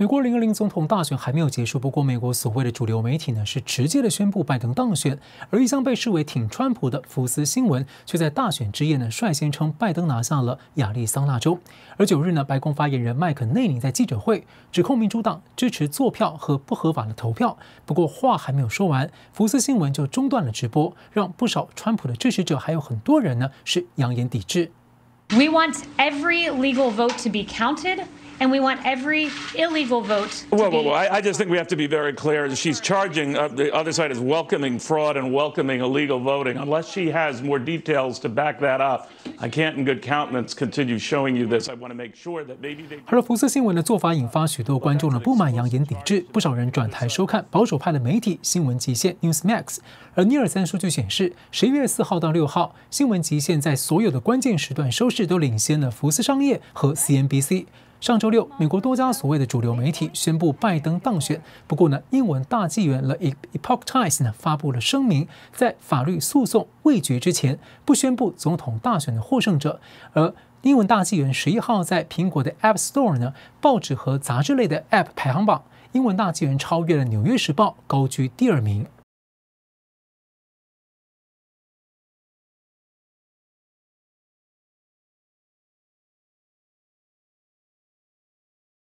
美国二零二零总统大选还没有结束，不过美国所谓的主流媒体呢是直接的宣布拜登当选，而一向被视为挺川普的福斯新闻却在大选之夜呢率先称拜登拿下了亚利桑那州。而九日呢，白宫发言人麦肯内尼在记者会指控民主党支持坐票和不合法的投票，不过话还没有说完，福斯新闻就中断了直播，让不少川普的支持者还有很多人呢是扬言抵制。We want every legal vote to be counted. and we want every illegal vote. Well, well, well, I, I, just think we have to be very clear. she's charging uh, the other side is welcoming fraud and welcoming illegal voting. Unless she has more details to back that up, I can't, in good countenance, continue showing you this. I want to make sure that maybe they. 而福斯新闻的做法引发许多观众的不满，扬言抵制，不少人转台收看保守派的媒体新闻极限 Newsmax。而尼尔森数据显示，十一月四号到六号，新闻极限在所有的关键时段收视都领先了福斯商业和 CNBC。上周六，美国多家所谓的主流媒体宣布拜登当选。不过呢，英文大纪元 （The Epoch Times） 呢发布了声明，在法律诉讼未决之前，不宣布总统大选的获胜者。而英文大纪元十一号在苹果的 App Store 呢报纸和杂志类的 App 排行榜，英文大纪元超越了《纽约时报》，高居第二名。